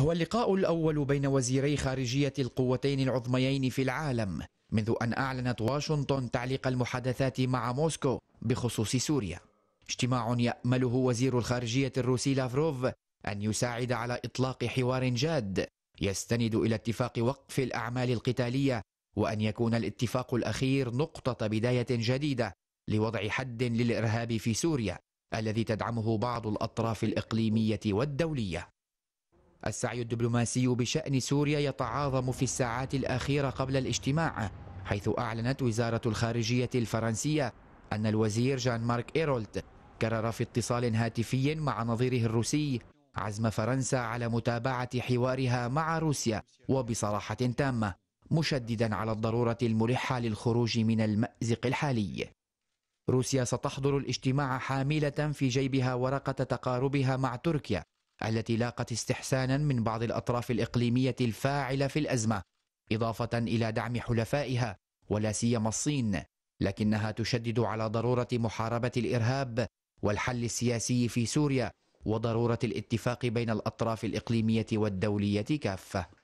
هو اللقاء الأول بين وزيري خارجية القوتين العظميين في العالم منذ أن أعلنت واشنطن تعليق المحادثات مع موسكو بخصوص سوريا اجتماع يأمله وزير الخارجية الروسي لافروف أن يساعد على إطلاق حوار جاد يستند إلى اتفاق وقف الأعمال القتالية وأن يكون الاتفاق الأخير نقطة بداية جديدة لوضع حد للإرهاب في سوريا الذي تدعمه بعض الأطراف الإقليمية والدولية السعي الدبلوماسي بشأن سوريا يتعاظم في الساعات الأخيرة قبل الاجتماع حيث أعلنت وزارة الخارجية الفرنسية أن الوزير جان مارك إيرولت كرر في اتصال هاتفي مع نظيره الروسي عزم فرنسا على متابعة حوارها مع روسيا وبصراحة تامة مشددا على الضرورة الملحة للخروج من المأزق الحالي روسيا ستحضر الاجتماع حاملة في جيبها ورقة تقاربها مع تركيا التي لاقت استحسانا من بعض الأطراف الإقليمية الفاعلة في الأزمة إضافة إلى دعم حلفائها ولا سيما الصين لكنها تشدد على ضرورة محاربة الإرهاب والحل السياسي في سوريا وضرورة الاتفاق بين الأطراف الإقليمية والدولية كافة